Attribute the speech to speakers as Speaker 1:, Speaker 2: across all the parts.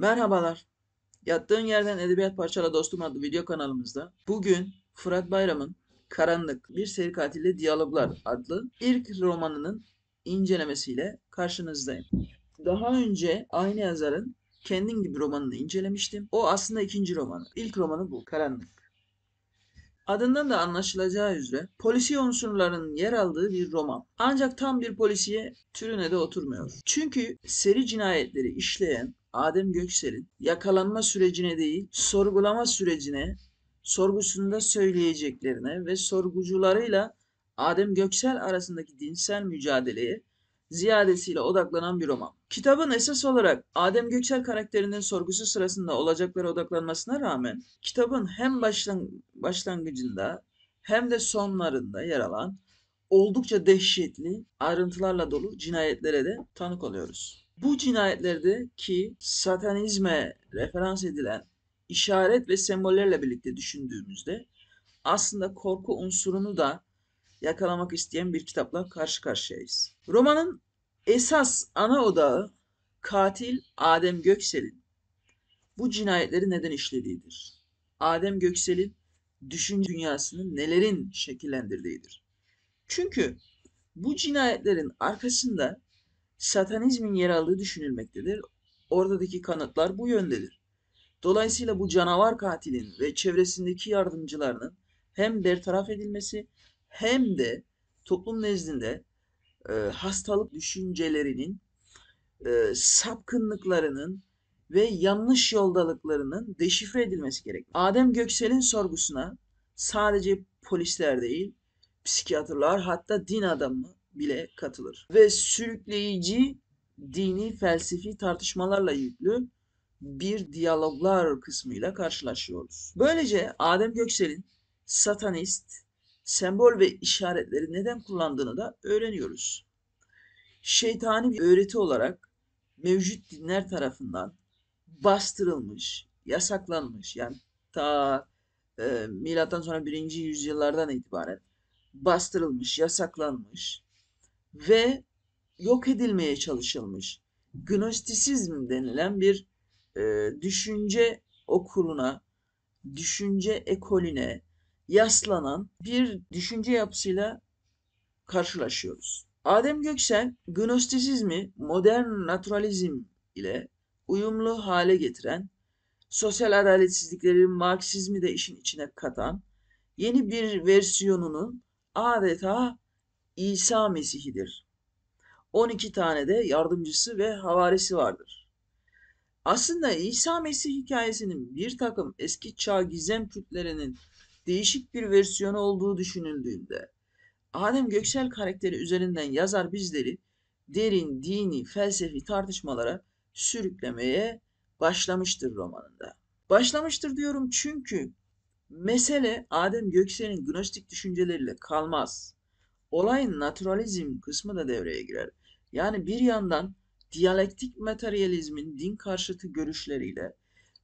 Speaker 1: Merhabalar. Yattığın yerden edebiyat parçala dostum adlı video kanalımızda bugün Fırat Bayram'ın Karanlık Bir Seri Katille Diyaloglar adlı ilk romanının incelemesiyle karşınızdayım. Daha önce aynı yazarın Kendin gibi romanını incelemiştim. O aslında ikinci romanı. İlk romanı bu. Karanlık. Adından da anlaşılacağı üzere polisi unsurlarının yer aldığı bir roman. Ancak tam bir polisiye türüne de oturmuyor. Çünkü seri cinayetleri işleyen Adem Göksel'in yakalanma sürecine değil, sorgulama sürecine, sorgusunda söyleyeceklerine ve sorgucularıyla Adem Göksel arasındaki dinsel mücadeleye ziyadesiyle odaklanan bir roman. Kitabın esas olarak Adem Göksel karakterinin sorgusu sırasında olacaklara odaklanmasına rağmen kitabın hem başlang başlangıcında hem de sonlarında yer alan oldukça dehşetli ayrıntılarla dolu cinayetlere de tanık oluyoruz. Bu cinayetlerde ki satanizme referans edilen işaret ve sembollerle birlikte düşündüğümüzde aslında korku unsurunu da yakalamak isteyen bir kitapla karşı karşıyayız. Romanın esas ana odağı katil Adem Göksel'in bu cinayetleri neden işlediğidir. Adem Göksel'in düşünce dünyasını nelerin şekillendirdiğidir. Çünkü bu cinayetlerin arkasında satanizmin yer aldığı düşünülmektedir. Oradaki kanıtlar bu yöndedir. Dolayısıyla bu canavar katilin ve çevresindeki yardımcılarının hem bertaraf edilmesi hem de toplum nezdinde e, hastalık düşüncelerinin, e, sapkınlıklarının ve yanlış yoldalıklarının deşifre edilmesi gerek. Adem Göksel'in sorgusuna sadece polisler değil, psikiyatrlar hatta din adamı bile katılır. Ve sürükleyici dini felsefi tartışmalarla yüklü bir diyaloglar kısmıyla karşılaşıyoruz. Böylece Adem Göksel'in satanist, sembol ve işaretleri neden kullandığını da öğreniyoruz. Şeytani bir öğreti olarak mevcut dinler tarafından bastırılmış, yasaklanmış yani ta e, milattan sonra birinci yüzyıllardan itibaren bastırılmış, yasaklanmış ve yok edilmeye çalışılmış. Gnostisizm denilen bir e, düşünce okuluna, düşünce ekolüne, yaslanan bir düşünce yapısıyla karşılaşıyoruz. Adem Göksel, Gnostisizmi modern naturalizm ile uyumlu hale getiren, sosyal adaletsizlikleri Marksizmi de işin içine katan yeni bir versiyonunun adeta İsa Mesih'idir. 12 tane de yardımcısı ve havarisi vardır. Aslında İsa Mesih hikayesinin bir takım eski çağ gizem kültlerinin değişik bir versiyonu olduğu düşünüldüğünde Adem Göksel karakteri üzerinden yazar bizleri derin dini felsefi tartışmalara sürüklemeye başlamıştır romanında. Başlamıştır diyorum çünkü mesele Adem Göksel'in gnostik düşünceleriyle kalmaz. Olayın naturalizm kısmı da devreye girer. Yani bir yandan diyalektik materyalizmin din karşıtı görüşleriyle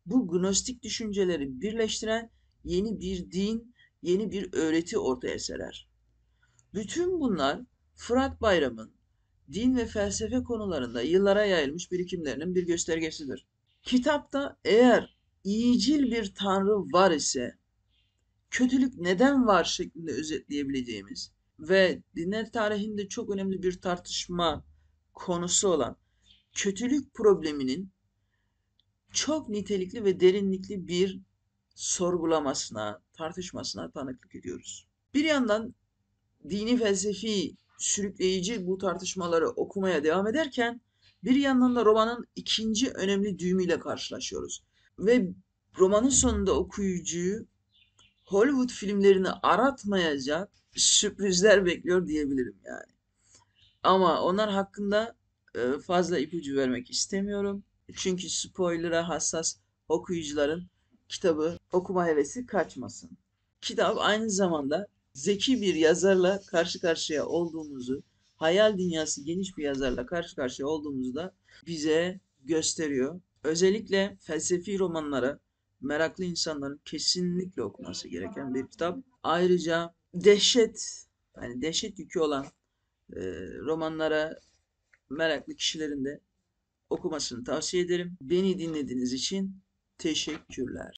Speaker 1: bu gnostik düşünceleri birleştiren yeni bir din, yeni bir öğreti ortaya serer. Bütün bunlar Fırat Bayram'ın din ve felsefe konularında yıllara yayılmış birikimlerinin bir göstergesidir. Kitapta eğer iyicil bir tanrı var ise kötülük neden var şeklinde özetleyebileceğimiz ve dinler tarihinde çok önemli bir tartışma konusu olan kötülük probleminin çok nitelikli ve derinlikli bir sorgulamasına, tartışmasına tanıklık ediyoruz. Bir yandan dini felsefi sürükleyici bu tartışmaları okumaya devam ederken bir yandan da romanın ikinci önemli düğümüyle karşılaşıyoruz. Ve romanın sonunda okuyucuyu Hollywood filmlerini aratmayacak sürprizler bekliyor diyebilirim yani. Ama onlar hakkında e, fazla ipucu vermek istemiyorum. Çünkü spoiler'a hassas okuyucuların kitabı okuma hevesi kaçmasın. Kitap aynı zamanda zeki bir yazarla karşı karşıya olduğumuzu, hayal dünyası geniş bir yazarla karşı karşıya olduğumuzu da bize gösteriyor. Özellikle felsefi romanlara meraklı insanların kesinlikle okuması gereken bir kitap. Ayrıca dehşet, yani dehşet yükü olan e, romanlara meraklı kişilerin de okumasını tavsiye ederim. Beni dinlediğiniz için teşekkürler.